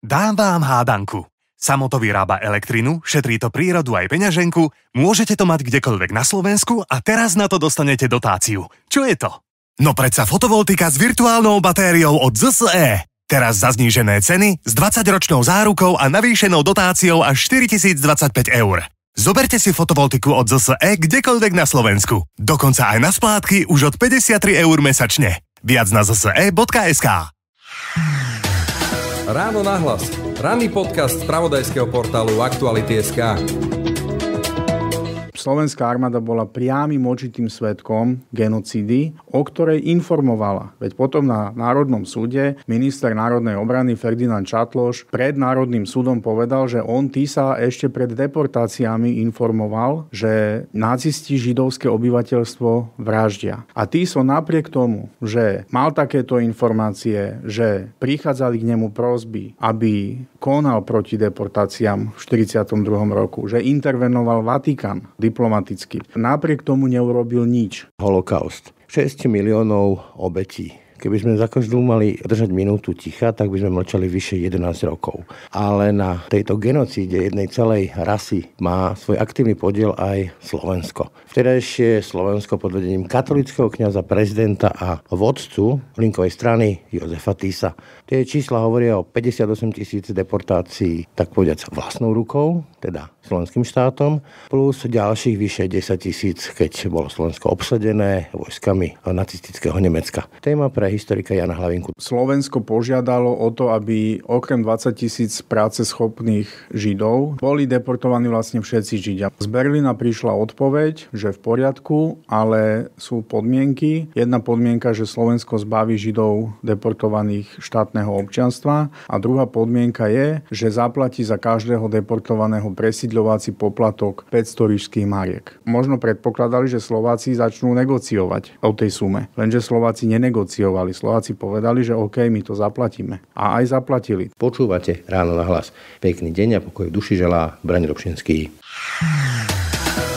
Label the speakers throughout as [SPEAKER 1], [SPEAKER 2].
[SPEAKER 1] Dám vám hádanku. Samo to vyrába elektrinu, šetrí to prírodu aj peňaženku, môžete to mať kdekoľvek na Slovensku a teraz na to dostanete dotáciu. Čo je to? No predsa fotovoltika s virtuálnou batériou od ZSE. Teraz za znížené ceny s 20-ročnou zárukou a navýšenou dotáciou až 4025 eur. Zoberte si fotovoltiku od ZSE kdekoľvek na Slovensku. Dokonca aj na splátky už od 53 eur mesačne. Viac na zse.sk. Ráno na hlas. Ranný podcast z pravodajského portálu Aktuality.sk.
[SPEAKER 2] Slovenská armáda bola priamým očitým svetkom genocídy, o ktorej informovala. Veď potom na Národnom súde minister národnej obrany Ferdinand Čatloš pred Národným súdom povedal, že on Tisa ešte pred deportáciami informoval, že nacisti židovské obyvateľstvo vraždia. A Tiso napriek tomu, že mal takéto informácie, že prichádzali k nemu prosby, aby konal proti deportáciám v 42. roku, že intervenoval Vatikán diplomaticky. Napriek tomu neurobil nič. Holokaust. 6 miliónov
[SPEAKER 1] obetí Keby sme za každú mali držať minútu ticha, tak by sme mlčali vyše 11 rokov. Ale na tejto genocíde jednej celej rasy má svoj aktívny podiel aj Slovensko. Vtedajšie Slovensko pod vedením katolického kniaza, prezidenta a vodcu Linkovej strany Jozefa Tisa. Tie čísla hovoria o 58 tisíc deportácií, tak povediac vlastnou rukou, teda slovenským štátom, plus ďalších vyše 10 tisíc, keď bolo Slovensko obsadené vojskami nacistického
[SPEAKER 2] Nemecka. Téma pre historika Jana Hlavinku. Slovensko požiadalo o to, aby okrem 20 tisíc práceschopných Židov boli deportovaní vlastne všetci Židia. Z Berlína prišla odpoveď, že v poriadku, ale sú podmienky. Jedna podmienka, že Slovensko zbaví Židov deportovaných štátneho občianstva a druhá podmienka je, že zaplatí za každého deportovaného presidľovací poplatok 500 ríšských mariek. Možno predpokladali, že Slováci začnú negociovať o tej sume, lenže Slováci nenegociovali zareagovali. Slováci povedali, že OK, my to zaplatíme. A aj zaplatili. Počúvate
[SPEAKER 1] ráno na hlas. Pekný deň a pokoj v duši želá Braň Robšinský.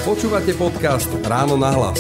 [SPEAKER 1] Počúvate podcast Ráno na hlas.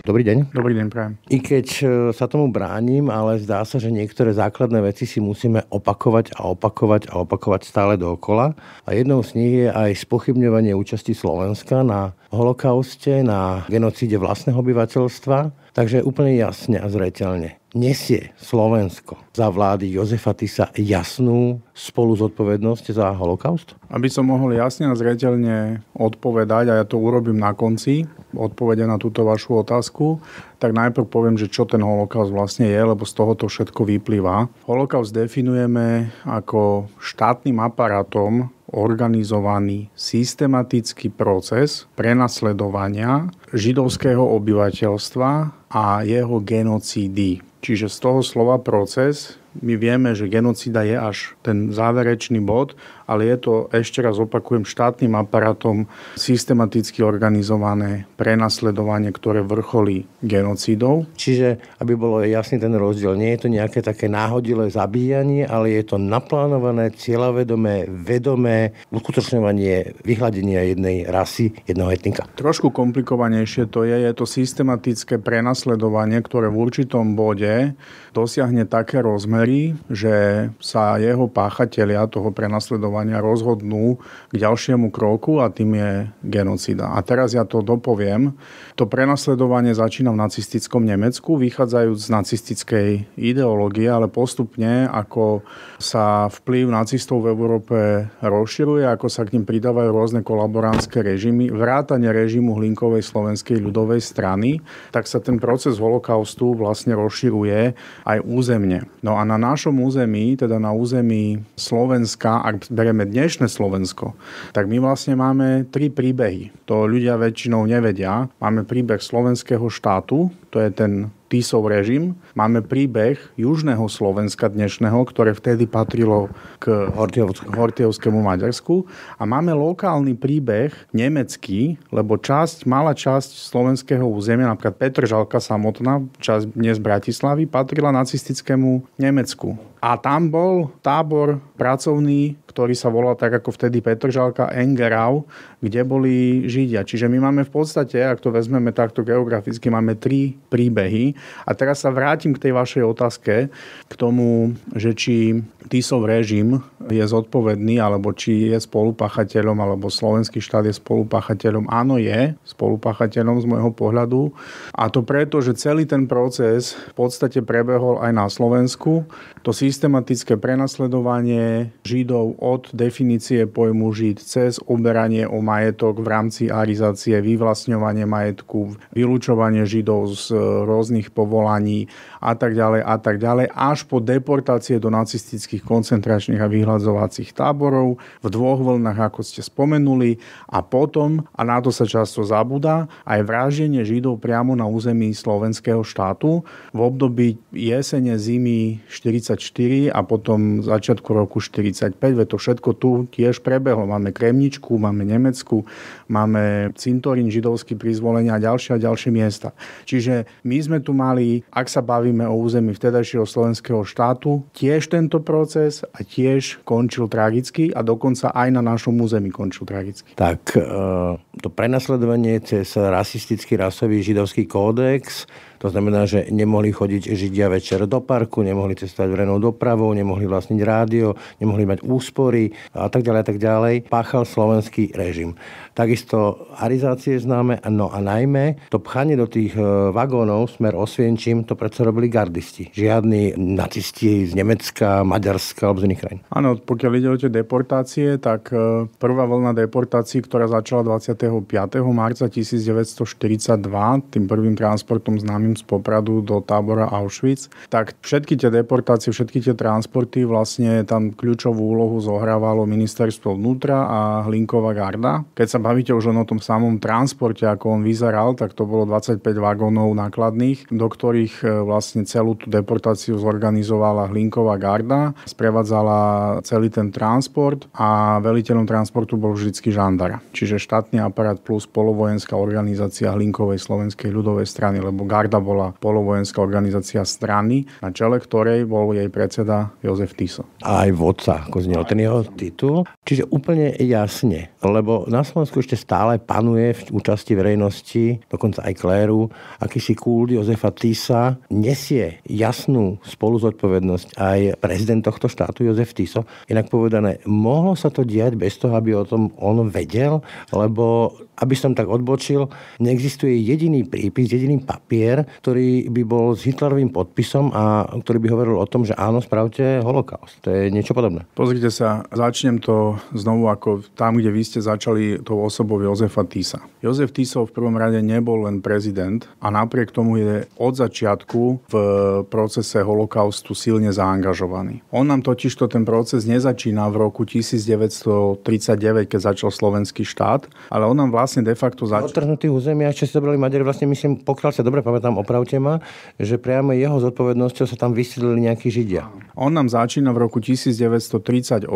[SPEAKER 1] Dobrý deň. Dobrý deň, prajem. I keď e, sa tomu bránim, ale zdá sa, že niektoré základné veci si musíme opakovať a opakovať a opakovať stále dookola. A jednou z nich je aj spochybňovanie účasti Slovenska na holokauste, na genocíde vlastného obyvateľstva. Takže úplne jasne a zreteľne nesie Slovensko za vlády Jozefa Tisa
[SPEAKER 2] jasnú spolu zodpovednosť za holokaust? Aby som mohol jasne a zreteľne odpovedať, a ja to urobím na konci, odpovede na túto vašu otázku, tak najprv poviem, že čo ten holokaust vlastne je, lebo z toho to všetko vyplýva. Holokaust definujeme ako štátnym aparátom organizovaný systematický proces prenasledovania židovského obyvateľstva a jeho genocídy. Čiže z toho slova proces my vieme, že genocída je až ten záverečný bod ale je to, ešte raz opakujem, štátnym aparatom systematicky organizované prenasledovanie, ktoré vrcholí genocidov. Čiže, aby bolo jasný ten rozdiel, nie je to nejaké také náhodilé zabíjanie,
[SPEAKER 1] ale je to naplánované, cieľavedomé, vedomé uskutočňovanie vyhľadenia jednej rasy, jedného etnika.
[SPEAKER 2] Trošku komplikovanejšie to je, je to systematické prenasledovanie, ktoré v určitom bode dosiahne také rozmery, že sa jeho páchatelia toho prenasledovania vyšetrovania rozhodnú k ďalšiemu kroku a tým je genocida. A teraz ja to dopoviem. To prenasledovanie začína v nacistickom Nemecku, vychádzajúc z nacistickej ideológie, ale postupne, ako sa vplyv nacistov v Európe rozširuje, ako sa k ním pridávajú rôzne kolaborantské režimy, vrátane režimu Hlinkovej slovenskej ľudovej strany, tak sa ten proces holokaustu vlastne rozširuje aj územne. No a na našom území, teda na území Slovenska, ak zoberieme dnešné Slovensko, tak my vlastne máme tri príbehy. To ľudia väčšinou nevedia. Máme príbeh slovenského štátu, to je ten Tisov režim. Máme príbeh južného Slovenska dnešného, ktoré vtedy patrilo k Hortievskému Maďarsku. A máme lokálny príbeh nemecký, lebo časť, malá časť slovenského územia, napríklad Petržalka samotná, časť dnes Bratislavy, patrila nacistickému Nemecku. A tam bol tábor pracovný ktorý sa volal tak ako vtedy Petržalka Engrau, kde boli Židia. Čiže my máme v podstate, ak to vezmeme takto geograficky, máme tri príbehy. A teraz sa vrátim k tej vašej otázke, k tomu, že či Tisov režim je zodpovedný, alebo či je spolupachateľom, alebo slovenský štát je spolupachateľom. Áno, je spolupachateľom z môjho pohľadu. A to preto, že celý ten proces v podstate prebehol aj na Slovensku. To systematické prenasledovanie Židov od definície pojmu žid cez oberanie o majetok v rámci arizácie, vyvlastňovanie majetku, vylúčovanie židov z e, rôznych povolaní a tak ďalej a tak ďalej, až po deportácie do nacistických koncentračných a vyhľadzovacích táborov v dvoch vlnách, ako ste spomenuli, a potom, a na to sa často zabúda, aj vraždenie židov priamo na území slovenského štátu v období jesene, zimy 44 a potom začiatku roku 45, veď to všetko tu tiež prebehlo. Máme Kremničku, máme Nemecku, máme Cintorín, židovský prizvolenia a ďalšie a ďalšie miesta. Čiže my sme tu mali, ak sa bavíme o území vtedajšieho slovenského štátu, tiež tento proces a tiež končil tragicky a dokonca aj na našom území končil tragicky.
[SPEAKER 1] Tak e, to prenasledovanie cez rasistický rasový židovský kódex, to znamená, že nemohli chodiť Židia večer do parku, nemohli cestovať verejnou dopravou, nemohli vlastniť rádio, nemohli mať úspory a tak ďalej a tak ďalej. Páchal slovenský režim. Takisto arizácie známe, no a najmä to pchanie do tých e, vagónov smer Osvienčím, to predsa robili gardisti. Žiadni nacisti z Nemecka, Maďarska alebo z iných krajín.
[SPEAKER 2] Áno, pokiaľ ide o tie deportácie, tak e, prvá vlna deportácií, ktorá začala 25. marca 1942, tým prvým transportom známym z Popradu do tábora Auschwitz, tak všetky tie deportácie, všetky tie transporty vlastne tam kľúčovú úlohu zohrávalo ministerstvo vnútra a Hlinková garda. Keď sa bavíte už len o tom samom transporte, ako on vyzeral, tak to bolo 25 vagónov nákladných, do ktorých e, vlastne celú tú deportáciu zorganizovala Hlinková garda, sprevádzala celý ten transport a veliteľom transportu bol vždycky žandar. Čiže štátny aparát plus polovojenská organizácia Hlinkovej slovenskej ľudovej strany, lebo garda bola polovojenská organizácia strany, na čele ktorej bol jej predseda Jozef Tiso.
[SPEAKER 1] A aj vodca, ako znel ten jeho titul. Čiže úplne jasne, lebo na Slovensku ešte stále panuje v účasti verejnosti, dokonca aj kléru, akýsi kult Jozefa Tisa nesie jasnú spoluzodpovednosť aj prezident tohto štátu Jozef Tiso. Inak povedané, mohlo sa to diať bez toho, aby o tom on vedel, lebo aby som tak odbočil, neexistuje jediný prípis, jediný papier, ktorý by bol s Hitlerovým podpisom a ktorý by hovoril o tom, že áno, spravte holokaust. To je
[SPEAKER 2] niečo podobné. Pozrite sa, začnem to znovu ako tam, kde vy ste začali tou osobou Jozefa Tisa. Jozef Tisov v prvom rade nebol len prezident a napriek tomu je od začiatku v procese holokaustu silne zaangažovaný. On nám totižto ten proces nezačína v roku 1939, keď začal slovenský štát, ale on nám vlastne vlastne de facto začal. Otrhnutý územia, ešte si zobrali Maďari, vlastne myslím, pokiaľ sa dobre pamätám, opravte ma, že priamo jeho zodpovednosťou sa tam vysídlili nejakí Židia. On nám začína v roku 1938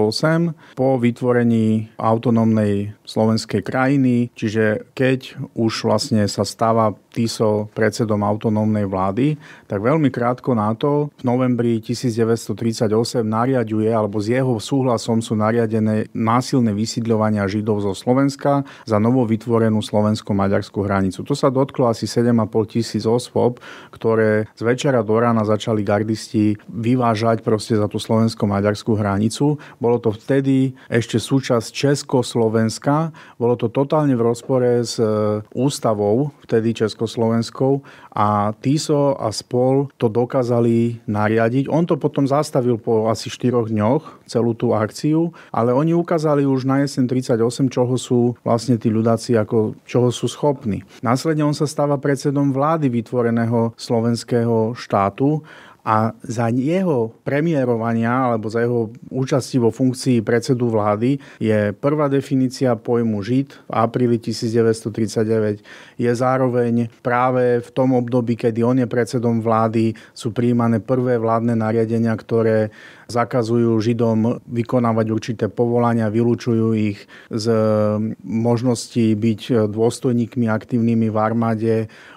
[SPEAKER 2] po vytvorení autonómnej slovenskej krajiny, čiže keď už vlastne sa stáva Tiso predsedom autonómnej vlády, tak veľmi krátko na to v novembri 1938 nariaduje, alebo s jeho súhlasom sú nariadené násilné vysídľovania Židov zo Slovenska za novo vytvorenú slovensko-maďarskú hranicu. To sa dotklo asi 7,5 tisíc osôb, ktoré z večera do rána začali gardisti vyvážať proste za tú slovensko-maďarskú hranicu. Bolo to vtedy ešte súčasť Československa, bolo to totálne v rozpore s e, ústavou vtedy Československa Československou a Tiso a spol to dokázali nariadiť. On to potom zastavil po asi 4 dňoch, celú tú akciu, ale oni ukázali už na jeseň 38, čoho sú vlastne tí ľudáci, ako čoho sú schopní. Následne on sa stáva predsedom vlády vytvoreného slovenského štátu a za jeho premiérovania alebo za jeho účasti vo funkcii predsedu vlády je prvá definícia pojmu Žid v apríli 1939. Je zároveň práve v tom období, kedy on je predsedom vlády, sú príjmané prvé vládne nariadenia, ktoré zakazujú Židom vykonávať určité povolania, vylúčujú ich z e, možnosti byť e, dôstojníkmi aktívnymi v armáde,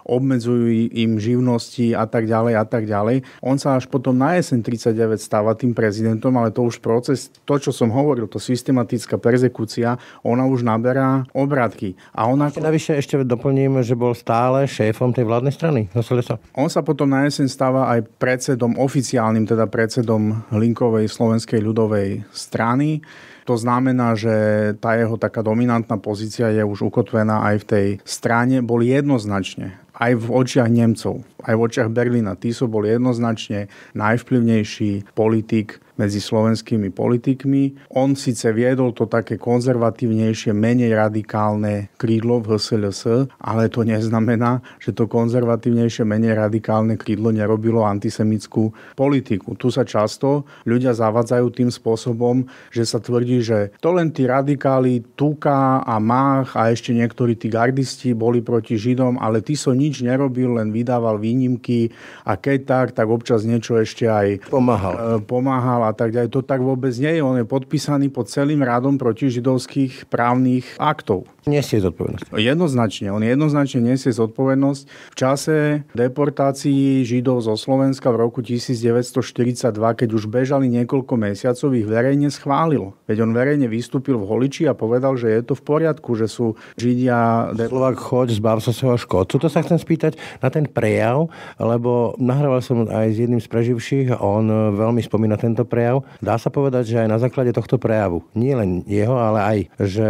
[SPEAKER 2] obmedzujú im živnosti a tak ďalej a tak ďalej. On sa až potom na jeseň 39 stáva tým prezidentom, ale to už proces, to čo som hovoril, to systematická perzekúcia, ona už naberá obratky. A ona... Ešte navyše ešte doplním, že bol stále šéfom tej vládnej strany. Sa. On sa potom na jeseň stáva aj predsedom, oficiálnym teda predsedom Linkov typovej slovenskej ľudovej strany. To znamená, že tá jeho taká dominantná pozícia je už ukotvená aj v tej strane. Bol jednoznačne aj v očiach Nemcov, aj v očiach Berlína. Tiso bol jednoznačne najvplyvnejší politik medzi slovenskými politikmi. On síce viedol to také konzervatívnejšie, menej radikálne krídlo v HSLS, ale to neznamená, že to konzervatívnejšie, menej radikálne krídlo nerobilo antisemickú politiku. Tu sa často ľudia zavadzajú tým spôsobom, že sa tvrdí, že to len tí radikáli Tuka a Mach a ešte niektorí tí gardisti boli proti Židom, ale tí so nič nerobil, len vydával výnimky a keď tak, tak občas niečo ešte aj pomáhal, eh, pomáhal a tak ďalej. To tak vôbec nie je. On je podpísaný pod celým rádom protižidovských právnych aktov. Nesie zodpovednosť. Jednoznačne. On jednoznačne nesie zodpovednosť. V čase deportácií Židov zo Slovenska v roku 1942, keď už bežali niekoľko mesiacov, ich verejne schválil. Veď on verejne vystúpil v Holiči a povedal, že je to v poriadku, že sú Židia... Slovak, choď, zbav sa svojho škodcu. To sa chcem spýtať na ten prejav,
[SPEAKER 1] lebo nahrával som aj s jedným z preživších a on veľmi spomína tento prejav prejav. Dá sa povedať, že aj na základe tohto prejavu, nie len jeho, ale aj, že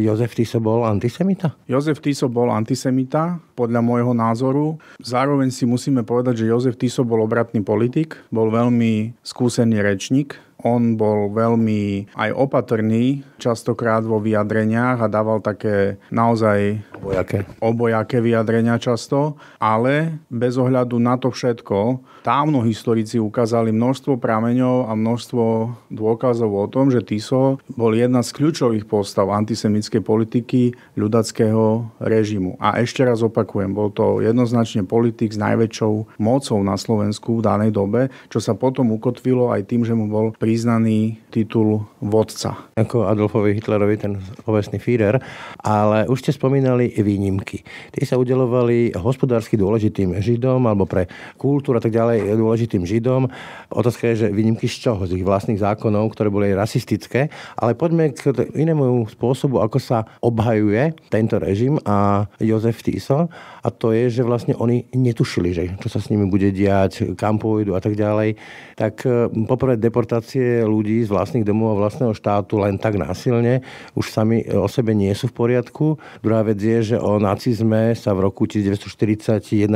[SPEAKER 1] Jozef Tiso bol
[SPEAKER 2] antisemita? Jozef Tiso bol antisemita, podľa môjho názoru. Zároveň si musíme povedať, že Jozef Tiso bol obratný politik, bol veľmi skúsený rečník, on bol veľmi aj opatrný častokrát vo vyjadreniach a dával také naozaj obojaké, obojaké vyjadrenia často, ale bez ohľadu na to všetko, távno historici ukázali množstvo prameňov a množstvo dôkazov o tom, že Tiso bol jedna z kľúčových postav antisemickej politiky ľudackého režimu. A ešte raz opakujem, bol to jednoznačne politik s najväčšou mocou na Slovensku v danej dobe, čo sa potom ukotvilo aj tým, že mu bol pri význaný titul vodca.
[SPEAKER 1] Ako Adolfovi Hitlerovi ten povestný Führer, ale už ste spomínali výnimky. Tie sa udelovali hospodársky dôležitým Židom alebo pre kultúru a tak ďalej dôležitým Židom. Otázka je, že výnimky z čoho? Z ich vlastných zákonov, ktoré boli rasistické. Ale poďme k inému spôsobu, ako sa obhajuje tento režim a Jozef Tiso. A to je, že vlastne oni netušili, že čo sa s nimi bude diať, kam pôjdu a tak ďalej. Tak eh, poprvé deportácie evakuácie ľudí z vlastných domov a vlastného štátu len tak násilne, už sami e, o sebe nie sú v poriadku. Druhá vec je, že o nacizme sa v roku 1941-42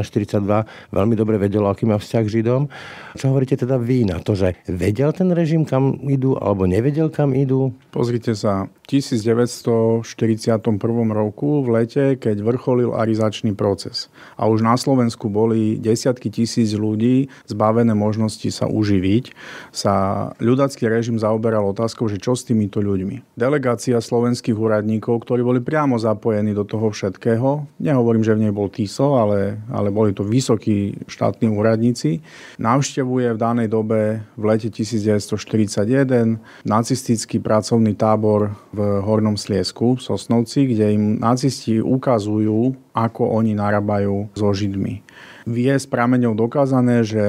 [SPEAKER 1] veľmi dobre vedelo, aký má vzťah k Židom. Čo hovoríte teda vy na to, že vedel ten režim, kam idú,
[SPEAKER 2] alebo nevedel, kam idú? Pozrite sa, v 1941 roku v lete, keď vrcholil arizačný proces a už na Slovensku boli desiatky tisíc ľudí zbavené možnosti sa uživiť, sa ľudia Ľudácky režim zaoberal otázkou, že čo s týmito ľuďmi. Delegácia slovenských úradníkov, ktorí boli priamo zapojení do toho všetkého, nehovorím, že v nej bol TISO, ale, ale boli to vysokí štátni úradníci, navštevuje v danej dobe v lete 1941 nacistický pracovný tábor v Hornom Sliesku v Sosnovci, kde im nacisti ukazujú, ako oni narabajú so Židmi. Je s prameňou dokázané, že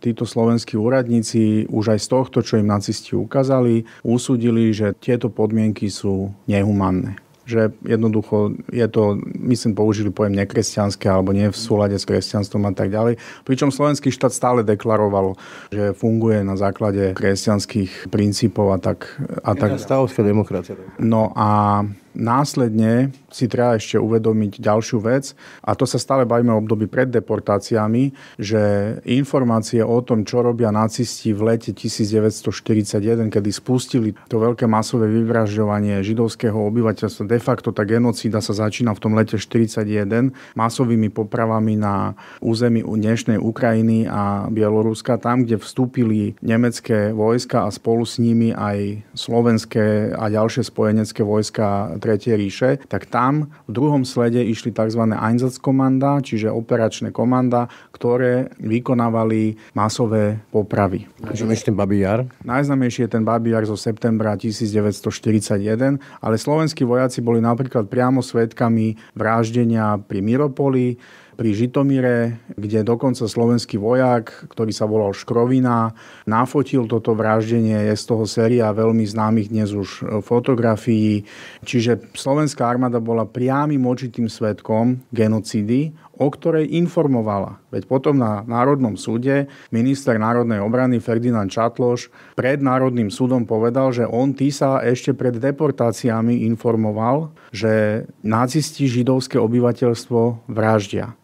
[SPEAKER 2] títo slovenskí úradníci už aj z tohto, čo im nacisti ukázali, usúdili, že tieto podmienky sú nehumanné že jednoducho je to, myslím, použili pojem nekresťanské alebo nie v súlade s kresťanstvom a tak ďalej. Pričom slovenský štát stále deklaroval, že funguje na základe kresťanských princípov a tak. A tak. Stavovská demokracia. No a Následne si treba ešte uvedomiť ďalšiu vec, a to sa stále bavíme o období pred deportáciami, že informácie o tom, čo robia nacisti v lete 1941, kedy spustili to veľké masové vyvražďovanie židovského obyvateľstva, de facto tá genocída sa začína v tom lete 1941 masovými popravami na území dnešnej Ukrajiny a Bieloruska, tam, kde vstúpili nemecké vojska a spolu s nimi aj slovenské a ďalšie spojenecké vojska Tretie ríše, tak tam v druhom slede išli tzv. Einsatzkomanda, čiže operačné komanda, ktoré vykonávali masové popravy. Najznamejší ten Babí Najznamejší je ten Babí zo septembra 1941, ale slovenskí vojaci boli napríklad priamo svetkami vraždenia pri Miropoli, pri Žitomire, kde dokonca slovenský vojak, ktorý sa volal Škrovina, nafotil toto vraždenie. Je z toho séria veľmi známych dnes už e, fotografií. Čiže slovenská armáda bola priamým očitým svetkom genocídy, o ktorej informovala. Veď potom na Národnom súde minister národnej obrany Ferdinand Čatloš pred Národným súdom povedal, že on sa ešte pred deportáciami informoval, že nacisti židovské obyvateľstvo vraždia.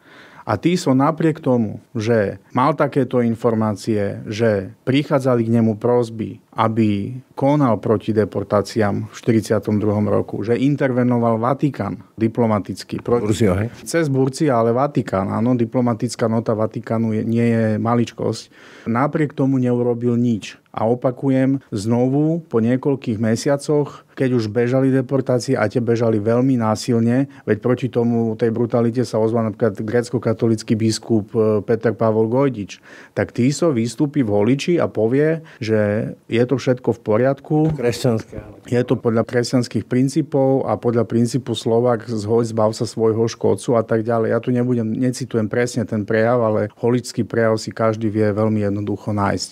[SPEAKER 2] A tí som napriek tomu, že mal takéto informácie, že prichádzali k nemu prosby, aby konal proti deportáciám v 42. roku, že intervenoval Vatikán diplomaticky. Proti, Burzio, hej? Cez Burcia, ale Vatikán. Áno, diplomatická nota Vatikánu je, nie je maličkosť. Napriek tomu neurobil nič. A opakujem, znovu po niekoľkých mesiacoch, keď už bežali deportácie a tie bežali veľmi násilne, veď proti tomu tej brutalite sa ozval napríklad grecko-katolický biskup eh, Peter Pavol Gojdič, tak Týso vystúpi v holiči a povie, že je je to všetko v poriadku. Kresťanské. Je to podľa kresťanských princípov a podľa princípu Slovak zhoj zbav sa svojho škodcu a tak ďalej. Ja tu nebudem, necitujem presne ten prejav, ale holický prejav si každý vie veľmi jednoducho nájsť.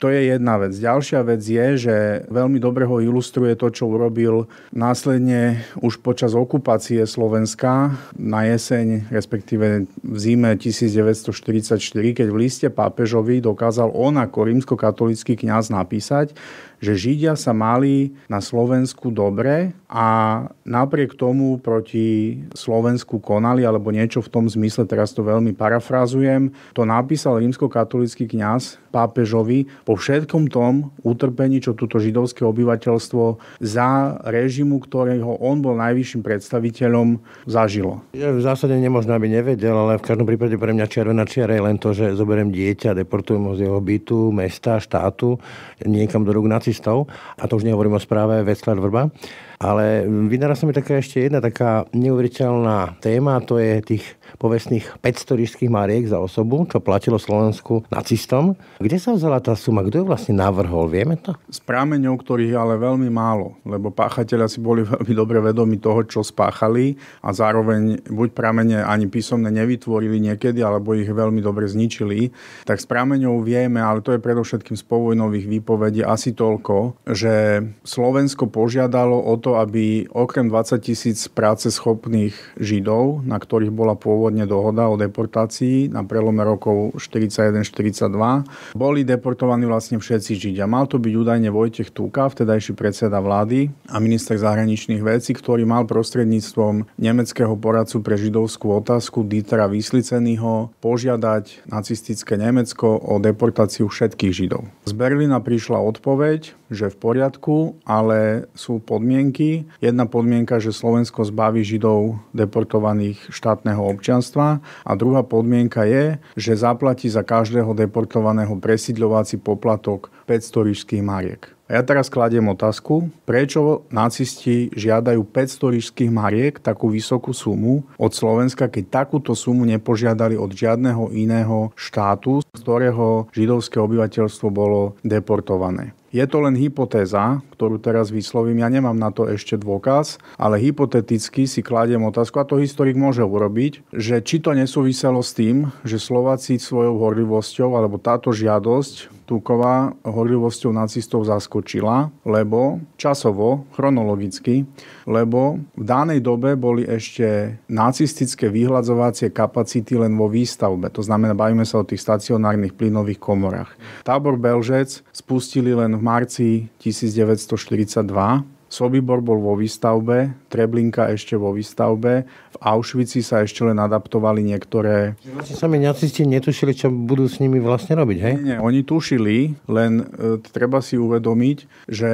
[SPEAKER 2] To je jedna vec. Ďalšia vec je, že veľmi dobre ho ilustruje to, čo urobil následne už počas okupácie Slovenska na jeseň, respektíve v zime 1944, keď v liste pápežovi dokázal on ako rímskokatolický kňaz napísať, že Židia sa mali na Slovensku dobre a napriek tomu proti Slovensku konali, alebo niečo v tom zmysle, teraz to veľmi parafrazujem, to napísal rímskokatolický kňaz pápežovi po všetkom tom utrpení, čo túto židovské obyvateľstvo za režimu, ktorého on bol najvyšším predstaviteľom, zažilo.
[SPEAKER 1] Ja v zásade nemožno, aby nevedel, ale v každom prípade pre mňa červená čiara je len to, že zoberiem dieťa, deportujem ho z jeho bytu, mesta, štátu, niekam do rúk taxistov, a to už nehovorím o správe Vecler Vrba, ale vynára sa mi taká ešte jedna taká neuveriteľná téma, to je tých povestných 500 ríšských mariek za osobu, čo platilo
[SPEAKER 2] Slovensku nacistom. Kde sa vzala tá suma? Kto ju vlastne navrhol? Vieme to? S prámeňou, ktorých je ale veľmi málo, lebo páchatelia si boli veľmi dobre vedomi toho, čo spáchali a zároveň buď prámene ani písomne nevytvorili niekedy, alebo ich veľmi dobre zničili. Tak s prámeňou vieme, ale to je predovšetkým z povojnových výpovedí asi toľko, že Slovensko požiadalo o to, to, aby okrem 20 tisíc práceschopných Židov, na ktorých bola pôvodne dohoda o deportácii na prelome rokov 41-42, boli deportovaní vlastne všetci Židia. Mal to byť údajne Vojtech Túka, vtedajší predseda vlády a minister zahraničných vecí, ktorý mal prostredníctvom nemeckého poradcu pre židovskú otázku Dietra Vysliceného požiadať nacistické Nemecko o deportáciu všetkých Židov. Z Berlína prišla odpoveď, že v poriadku, ale sú podmienky, podmienky. Jedna podmienka, že Slovensko zbaví Židov deportovaných štátneho občianstva a druhá podmienka je, že zaplatí za každého deportovaného presidľovací poplatok 500 ríšských mariek. A ja teraz kladiem otázku, prečo nacisti žiadajú 500 ríšských mariek takú vysokú sumu od Slovenska, keď takúto sumu nepožiadali od žiadneho iného štátu, z ktorého židovské obyvateľstvo bolo deportované. Je to len hypotéza, ktorú teraz vyslovím, ja nemám na to ešte dôkaz, ale hypoteticky si kladiem otázku, a to historik môže urobiť, že či to nesúviselo s tým, že Slováci svojou horlivosťou alebo táto žiadosť Štúková horlivosťou nacistov zaskočila, lebo časovo, chronologicky, lebo v danej dobe boli ešte nacistické vyhľadzovacie kapacity len vo výstavbe. To znamená, bavíme sa o tých stacionárnych plynových komorách. Tábor Belžec spustili len v marci 1942 Sobibor bol vo výstavbe, Treblinka ešte vo výstavbe, v Auschwitz sa ešte len adaptovali niektoré... Vlastne sami nacisti netušili, čo budú s nimi vlastne robiť, hej? Nie, oni tušili, len e, treba si uvedomiť, že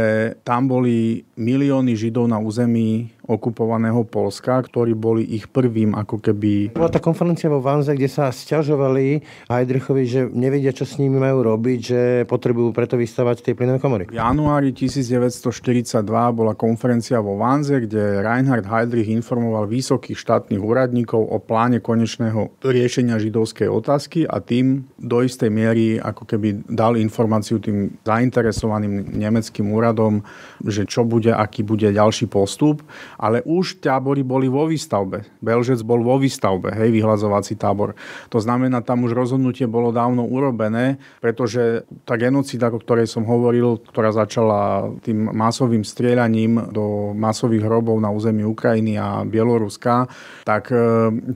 [SPEAKER 2] tam boli milióny Židov na území okupovaného Polska, ktorí boli ich prvým ako keby...
[SPEAKER 1] Bola tá konferencia vo Vanze, kde sa sťažovali Heidrichovi, že nevedia, čo s nimi majú robiť, že potrebujú preto vystavať tie plynové komory. V
[SPEAKER 2] januári 1942 bola konferencia vo Vanze, kde Reinhard Heidrich informoval vysokých štátnych úradníkov o pláne konečného riešenia židovskej otázky a tým do istej miery ako keby dal informáciu tým zainteresovaným nemeckým úradom, že čo bude, aký bude ďalší postup ale už tábory boli vo výstavbe. Belžec bol vo výstavbe, hej, vyhlazovací tábor. To znamená, tam už rozhodnutie bolo dávno urobené, pretože tá genocida, o ktorej som hovoril, ktorá začala tým masovým strieľaním do masových hrobov na území Ukrajiny a Bieloruska, tak e,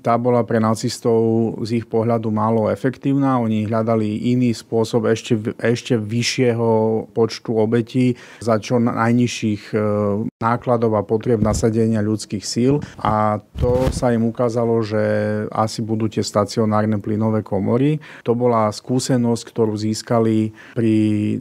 [SPEAKER 2] tá bola pre nacistov z ich pohľadu málo efektívna. Oni hľadali iný spôsob ešte, ešte vyššieho počtu obetí za čo najnižších e, nákladov a potrieb nasadenia ľudských síl a to sa im ukázalo, že asi budú tie stacionárne plynové komory. To bola skúsenosť, ktorú získali pri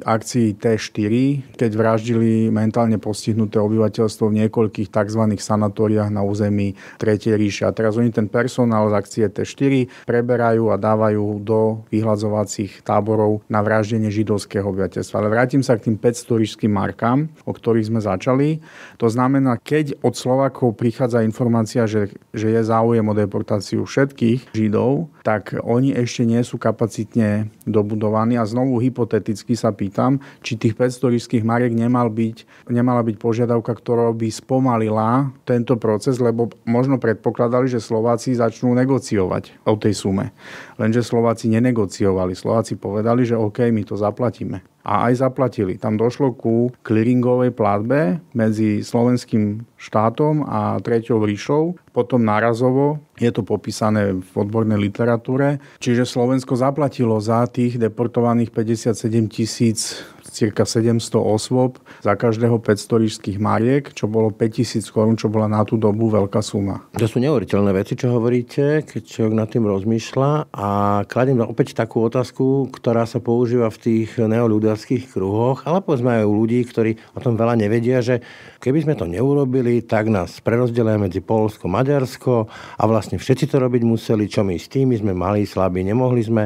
[SPEAKER 2] akcii T4, keď vraždili mentálne postihnuté obyvateľstvo v niekoľkých tzv. sanatóriách na území Tretie ríše. A teraz oni ten personál z akcie T4 preberajú a dávajú do vyhľadzovacích táborov na vraždenie židovského obyvateľstva. Ale vrátim sa k tým 500 ríšským markám, o ktorých sme začali. To znamená, keď od Slovákov prichádza informácia, že, že je záujem o deportáciu všetkých Židov, tak oni ešte nie sú kapacitne dobudovaní. A znovu hypoteticky sa pýtam, či tých 500 ríšských mariek nemal byť, nemala byť požiadavka, ktorá by spomalila tento proces, lebo možno predpokladali, že Slováci začnú negociovať o tej sume. Lenže Slováci nenegociovali. Slováci povedali, že OK, my to zaplatíme a aj zaplatili. Tam došlo ku clearingovej platbe medzi slovenským štátom a treťou ríšou potom nárazovo. Je to popísané v odbornej literatúre. Čiže Slovensko zaplatilo za tých deportovaných 57 tisíc cirka 700 osôb za každého 500 ríšských mariek, čo bolo 5000 korún, čo bola na tú dobu veľká suma.
[SPEAKER 1] To sú neuveriteľné veci, čo hovoríte, keď človek nad tým rozmýšľa a kladím opäť takú otázku, ktorá sa používa v tých neoludovských kruhoch, ale povedzme aj u ľudí, ktorí o tom veľa nevedia, že keby sme to neurobili, tak nás prerozdelia medzi Polsko, Maďarsko a vlastne všetci to robiť museli, čo my s tými sme mali, slabí, nemohli sme.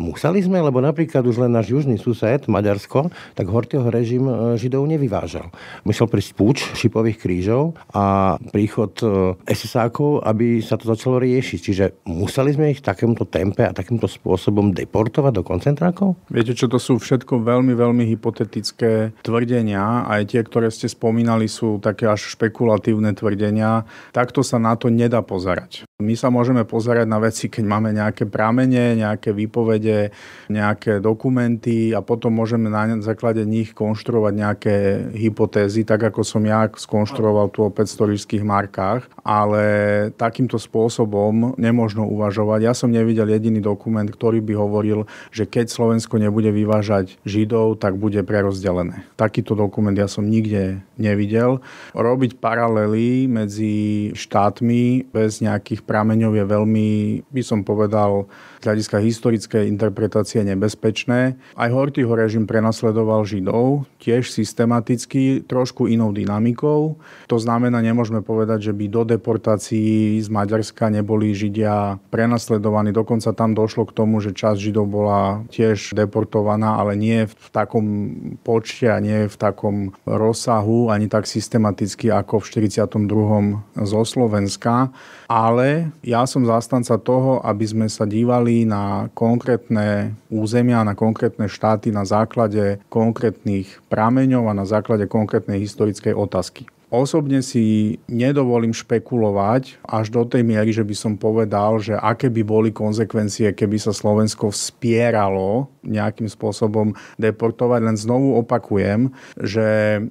[SPEAKER 1] Museli sme, lebo napríklad už len náš južný sused, Maďarsko, tak Hortyho režim e, Židov nevyvážal. Musel prísť púč šipových krížov a príchod ss e, aby sa to začalo riešiť. Čiže museli sme ich v takémto tempe a takýmto spôsobom deportovať do koncentrákov?
[SPEAKER 2] Viete čo, to sú všetko veľmi, veľmi hypotetické tvrdenia. Aj tie, ktoré ste spomínali, sú také až špekulatívne tvrdenia. Takto sa na to nedá pozerať. My sa môžeme pozerať na veci, keď máme nejaké pramene, nejaké výpovede, nejaké dokumenty a potom môžeme na základe nich konštruovať nejaké hypotézy, tak ako som ja skonštruoval tu o 500 ríšských markách, ale takýmto spôsobom nemôžno uvažovať. Ja som nevidel jediný dokument, ktorý by hovoril, že keď Slovensko nebude vyvážať Židov, tak bude prerozdelené. Takýto dokument ja som nikde nevidel. Robiť paralely medzi štátmi bez nejakých prameňov je veľmi, by som povedal, z hľadiska historickej interpretácie nebezpečné. Aj Hortyho režim prenasledoval Židov, tiež systematicky, trošku inou dynamikou. To znamená, nemôžeme povedať, že by do deportácií z Maďarska neboli Židia prenasledovaní. Dokonca tam došlo k tomu, že časť Židov bola tiež deportovaná, ale nie v takom počte a nie v takom rozsahu, ani tak systematicky ako v 42. zo Slovenska. Ale ja som zastanca toho, aby sme sa dívali merali na konkrétne územia, na konkrétne štáty na základe konkrétnych prameňov a na základe konkrétnej historickej otázky. Osobne si nedovolím špekulovať až do tej miery, že by som povedal, že aké by boli konsekvencie, keby sa Slovensko vspieralo nejakým spôsobom deportovať. Len znovu opakujem, že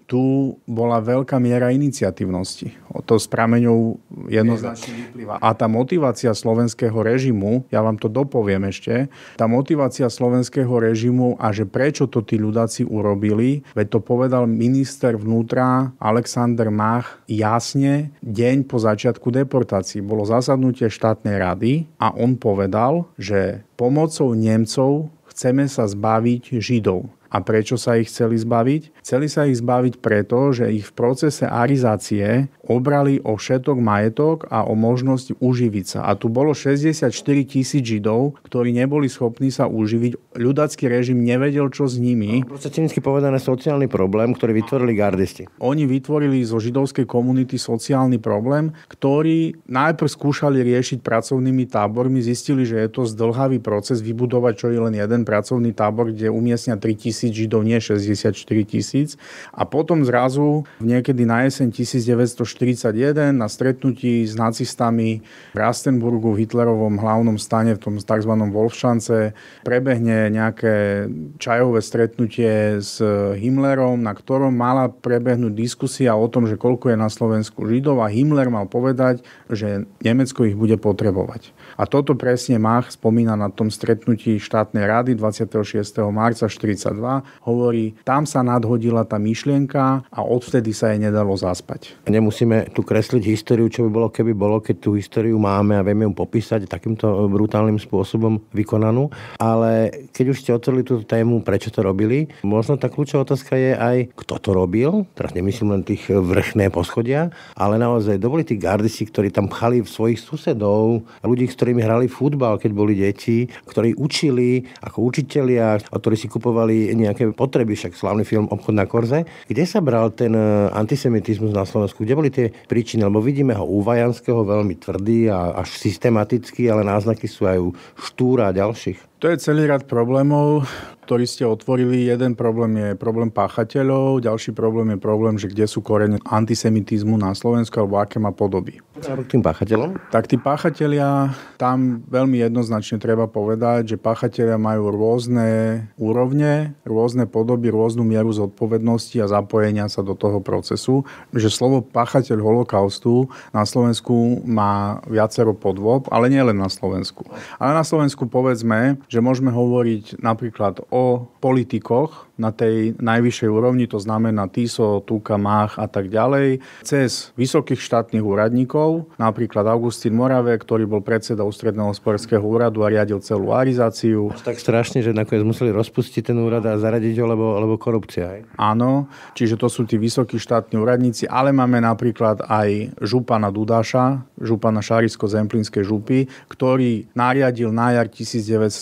[SPEAKER 2] tu bola veľká miera iniciatívnosti. O to s prameňou jednoznačne vyplýva. A tá motivácia slovenského režimu, ja vám to dopoviem ešte, tá motivácia slovenského režimu a že prečo to tí ľudáci urobili, veď to povedal minister vnútra Alexander Mach jasne deň po začiatku deportácií. Bolo zasadnutie štátnej rady a on povedal, že pomocou Nemcov chceme sa zbaviť Židov. A prečo sa ich chceli zbaviť? Chceli sa ich zbaviť preto, že ich v procese arizácie obrali o všetok majetok a o možnosť uživiť sa. A tu bolo 64 tisíc Židov, ktorí neboli schopní sa uživiť. Ľudacký režim nevedel, čo s nimi. No, proste cynicky povedané sociálny problém, ktorý vytvorili gardisti. Oni vytvorili zo židovskej komunity sociálny problém, ktorý najprv skúšali riešiť pracovnými tábormi, zistili, že je to zdlhavý proces vybudovať čo je len jeden pracovný tábor, kde umiestnia tisíc Židov, nie 64 tisíc tisíc a potom zrazu niekedy na jeseň 1941 na stretnutí s nacistami v Rastenburgu, v Hitlerovom hlavnom stane v tom tzv. Wolfšance prebehne nejaké čajové stretnutie s Himmlerom, na ktorom mala prebehnúť diskusia o tom, že koľko je na Slovensku Židov a Himmler mal povedať, že Nemecko ich bude potrebovať. A toto presne Mach spomína na tom stretnutí štátnej rady 26. marca 42. Hovorí, tam sa nadhodila tá myšlienka a odvtedy sa jej nedalo zaspať.
[SPEAKER 1] Nemusíme tu kresliť históriu, čo by bolo, keby bolo, keď tú históriu máme a vieme ju popísať takýmto brutálnym spôsobom vykonanú. Ale keď už ste otvorili túto tému, prečo to robili, možno tá kľúčová otázka je aj, kto to robil. Teraz nemyslím len tých vrchné poschodia, ale naozaj dovolí tí gardisti, ktorí tam pchali svojich susedov, ľudí, ktorí ktorými hrali futbal, keď boli deti, ktorí učili ako učitelia, a ktorí si kupovali nejaké potreby, však slavný film Obchod na Korze. Kde sa bral ten e, antisemitizmus na Slovensku? Kde boli tie príčiny? Lebo vidíme ho u Vajanského veľmi tvrdý a až systematický, ale náznaky sú aj u Štúra a ďalších.
[SPEAKER 2] To je celý rad problémov, ktorý ste otvorili. Jeden problém je problém páchateľov, ďalší problém je problém, že kde sú korene antisemitizmu na Slovensku alebo aké má podoby. A k tým páchateľom? Tak tí páchatelia, tam veľmi jednoznačne treba povedať, že páchatelia majú rôzne úrovne, rôzne podoby, rôznu mieru zodpovednosti a zapojenia sa do toho procesu. Že slovo páchateľ holokaustu na Slovensku má viacero podvod, ale nie len na Slovensku. Ale na Slovensku povedzme, že môžeme hovoriť napríklad o politikoch na tej najvyššej úrovni, to znamená TISO, Tuka, Mách a tak ďalej, cez vysokých štátnych úradníkov, napríklad Augustín Morave, ktorý bol predseda ústredného sporského úradu a riadil celú arizáciu. Až tak strašne, že nakoniec museli rozpustiť ten úrad a zaradiť ho, lebo, lebo korupcia. Aj? Áno, čiže to sú tí vysokí štátni úradníci, ale máme napríklad aj župana Dudáša, župana Šarisko-Zemplínskej župy, ktorý nariadil na jar 1900